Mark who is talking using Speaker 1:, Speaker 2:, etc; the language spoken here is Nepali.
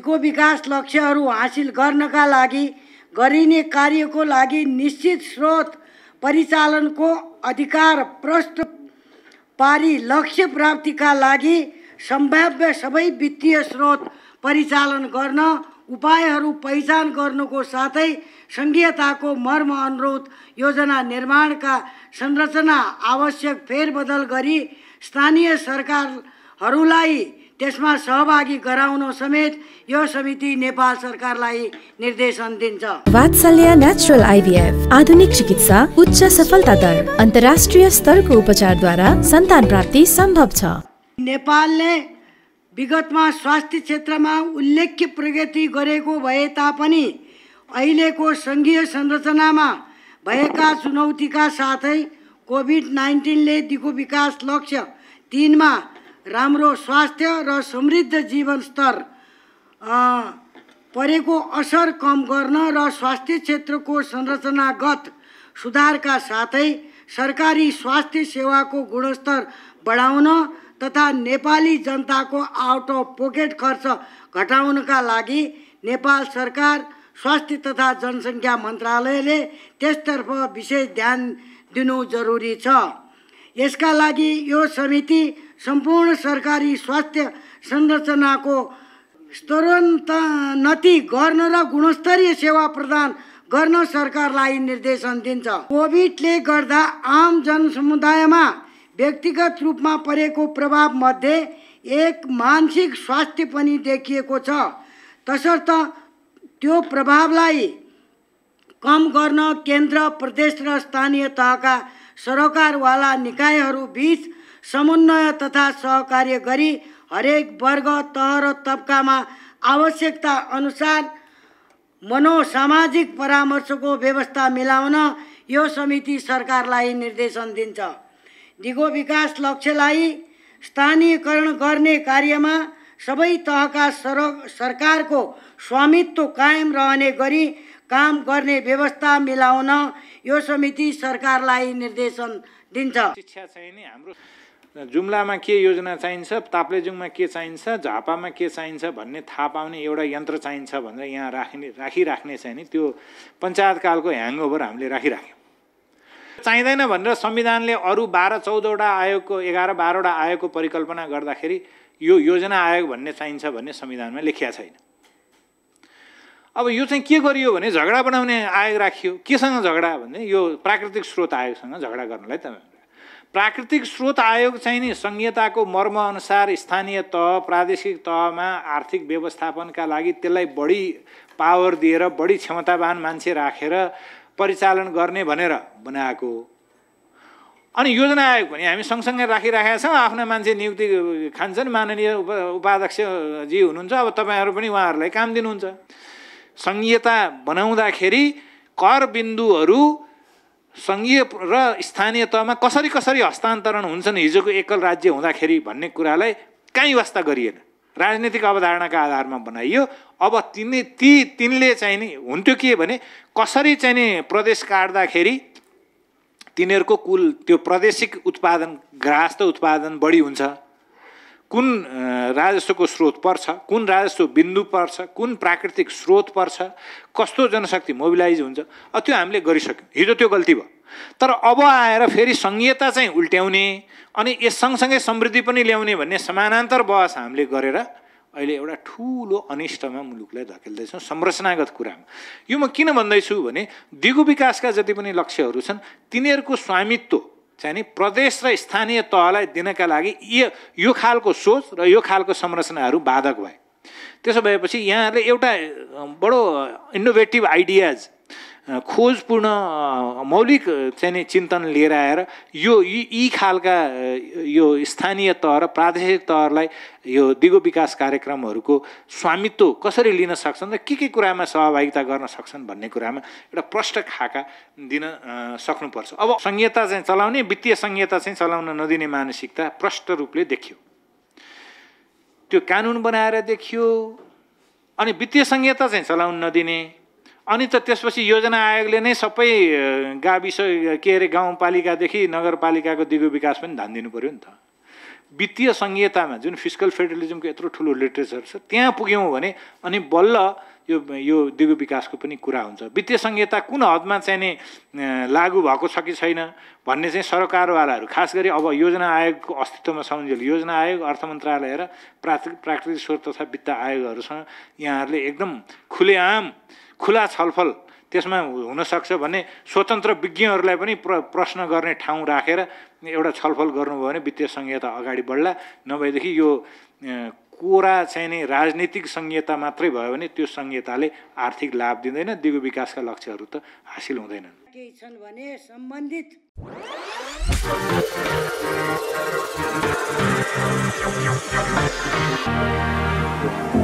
Speaker 1: को विकास लक्ष्यहरू हासिल गर्नका लागि गरिने कार्यको लागि निश्चित स्रोत परिचालनको अधिकार प्रष्ट पारी लक्ष्य प्राप्तिका लागि सम्भाव्य सबै वित्तीय स्रोत परिचालन गर्न उपायहरू पहिचान गर्नुको साथै सङ्घीयताको मर्म अनुरोध योजना निर्माणका संरचना आवश्यक फेरबदल गरी स्थानीय सरकारहरूलाई त्यसमा सहभागी गराउन समेत यो समिति नेपाल सरकारलाई निर्देशन दिन्छ वात्सल्य
Speaker 2: नेचुरल आइभीएफ आधुनिक चिकित्सा उच्च सफलता दर अन्तर्राष्ट्रिय स्तरको
Speaker 1: उपचारद्वारा सन्तान प्राप्ति सम्भव छ नेपालले विगतमा स्वास्थ्य क्षेत्रमा उल्लेख्य प्रगति गरेको भए तापनि अहिलेको सङ्घीय संरचनामा भएका चुनौतीका साथै कोभिड नाइन्टिनले दिगो विकास लक्ष्य तिनमा राम्रो स्वास्थ्य र समृद्ध जीवनस्तर स्तर परेको असर कम गर्न र स्वास्थ्य क्षेत्रको संरचनागत सुधारका साथै सरकारी स्वास्थ्य सेवाको गुणस्तर बढाउन तथा नेपाली जनताको आउट अफ पकेट खर्च घटाउनका लागि नेपाल सरकार स्वास्थ्य तथा जनसङ्ख्या मन्त्रालयले त्यसतर्फ विशेष ध्यान दिनु जरुरी छ यसका लागि यो समिति सम्पूर्ण सरकारी स्वास्थ्य संरचनाको स्तरोन्नति गर्न र गुणस्तरीय सेवा प्रदान गर्न सरकारलाई निर्देशन दिन्छ कोभिडले गर्दा आम जनसमुदायमा व्यक्तिगत रूपमा परेको प्रभावमध्ये एक मानसिक स्वास्थ्य पनि देखिएको छ तसर्थ त्यो प्रभावलाई कम गर्न केन्द्र प्रदेश र स्थानीय तहका सरकारवाला निकायहरूबिच समन्वय तथा सहकार्य गरी हरेक वर्ग तह र तबकामा आवश्यकता अनुसार मनोसामाजिक परामर्शको व्यवस्था मिलाउन यो समिति सरकारलाई निर्देशन दिन्छ दिगो विकास लक्ष्यलाई स्थानीयकरण गर्ने कार्यमा सबै तहका सर सरकारको स्वामित्व कायम रहने गरी काम गर्ने व्यवस्था मिलाउन यो समिति सरकारलाई निर्देशन दिन्छ शिक्षा
Speaker 2: चाहिँ नि हाम्रो जुम्लामा के योजना चाहिन्छ ताप्लेजुङमा के चाहिन्छ झापामा के चाहिन्छ भन्ने थाहा पाउने एउटा यन्त्र चाहिन्छ भनेर यहाँ राख्ने राखिराख्ने चाहिँ नि त्यो पञ्चायतकालको ह्याङओभर हामीले राखिराख्यौँ चाहिँदैन भनेर संविधानले अरू बाह्र चौधवटा आयोगको एघार बाह्रवटा आयोगको परिकल्पना गर्दाखेरि यो योजना आयोग भन्ने चाहिन्छ भन्ने संविधानमा लेखिया छैन अब यो चाहिँ के गरियो भने झगडा बनाउने आयोग राखियो केसँग झगडा भने यो प्राकृतिक स्रोत आयोगसँग झगडा गर्नलाई त प्राकृतिक स्रोत आयोग चाहिँ नि संहिताको मर्मअनुसार स्थानीय तह प्रादेशिक तहमा आर्थिक व्यवस्थापनका लागि त्यसलाई बढी पावर दिएर बढी क्षमतावान मान्छे राखेर परिचालन गर्ने भनेर बनाएको अनि योजना आयोग भने हामी सँगसँगै राखिराखेका छौँ आफ्ना मान्छे नियुक्ति खान्छन् माननीय उपाध्यक्षजी हुनुहुन्छ अब तपाईँहरू पनि उहाँहरूलाई काम दिनुहुन्छ सङ्घीयता बनाउँदाखेरि कर बिन्दुहरू सङ्घीय र स्थानीय तहमा कसरी कसरी हस्तान्तरण हुन्छन् हिजोको एकल राज्य हुँदाखेरि भन्ने कुरालाई कहीँ वास्ता गरिएन राजनीतिक अवधारणाका आधारमा बनाइयो अब तिनी ती तिनले चाहिँ नि हुन्थ्यो के भने कसरी चाहिँ नि प्रदेश काट्दाखेरि तिनीहरूको कुल त्यो प्रादेशिक उत्पादन ग्राहस्थ उत्पादन बढी हुन्छ कुन राजस्वको स्रोत पर्छ कुन राजस्व बिन्दु पर्छ कुन प्राकृतिक स्रोत पर्छ कस्तो जनशक्ति मोबिलाइज हुन्छ त्यो हामीले गरिसक्यौँ हिजो त्यो गल्ती भयो तर अब आएर फेरि सङ्घीयता चाहिँ उल्ट्याउने अनि यस सँगसँगै समृद्धि पनि ल्याउने भन्ने समानान्तर बहस हामीले गरेर अहिले एउटा ठुलो अनिष्टमा मुलुकलाई धकेल्दैछौँ संरचनागत कुरामा यो म किन भन्दैछु भने दिगो विकासका जति पनि लक्ष्यहरू छन् तिनीहरूको स्वामित्व चाहिँ प्रदेश र स्थानीय तहलाई दिनका लागि यो यो खालको सोच र यो खालको संरचनाहरू बाधक भए त्यसो भएपछि यहाँहरूले एउटा बडो इनोभेटिभ आइडियाज खोजपूर्ण मौलिक चाहिँ चिन्तन लिएर आएर यो यी खालका यो स्थानीय तह र प्रादेशिक तहलाई यो दिगो विकास कार्यक्रमहरूको स्वामित्व कसरी लिन सक्छन् र के के कुरामा सहभागिता गर्न सक्छन् भन्ने कुरामा एउटा प्रष्ट खाका दिन सक्नुपर्छ अब संहिता चाहिँ चलाउने वित्तीय संहिता चाहिँ चलाउन नदिने मानसिकता प्रष्ट रूपले देखियो त्यो कानुन बनाएर देखियो अनि वित्तीय संहिता चाहिँ चलाउन नदिने अनि त त्यसपछि योजना आयोगले नै सबै गाविस के अरे गाउँपालिकादेखि नगरपालिकाको दिगो विकास पनि ध्यान दिनु पऱ्यो नि त वित्तीय सङ्घीयतामा जुन फिजिकल फेडरलिजमको यत्रो ठुलो लिट्रेचर छ त्यहाँ पुग्यौँ भने अनि बल्ल यो यो दिगो विकासको पनि कुरा हुन्छ वित्तीय संहिता कुन हदमा चाहिँ नि लागु भएको छ कि छैन भन्ने चाहिँ सरकारवालाहरू खास गरी अब योजना आयोगको अस्तित्वमा सम्झेल योजना आयोग अर्थ मन्त्रालय र प्राकृतिक प्राकृतिक स्रोत तथा वित्त आयोगहरूसँग यहाँहरूले एकदम खुलेआम खुला छलफल त्यसमा हुनसक्छ भने स्वतन्त्र विज्ञहरूलाई पनि प्र प्रश्न गर्ने ठाउँ राखेर एउटा छलफल गर्नुभयो भने वित्तीय संहिता अगाडि बढ्ला नभएदेखि यो कोरा चाहिँ नै राजनीतिक संहिता मात्रै भयो भने त्यो संहिताले आर्थिक लाभ दिँदैन दिगो विकासका लक्ष्यहरू त हासिल हुँदैनन् केही छन्
Speaker 1: भने सम्बन्धित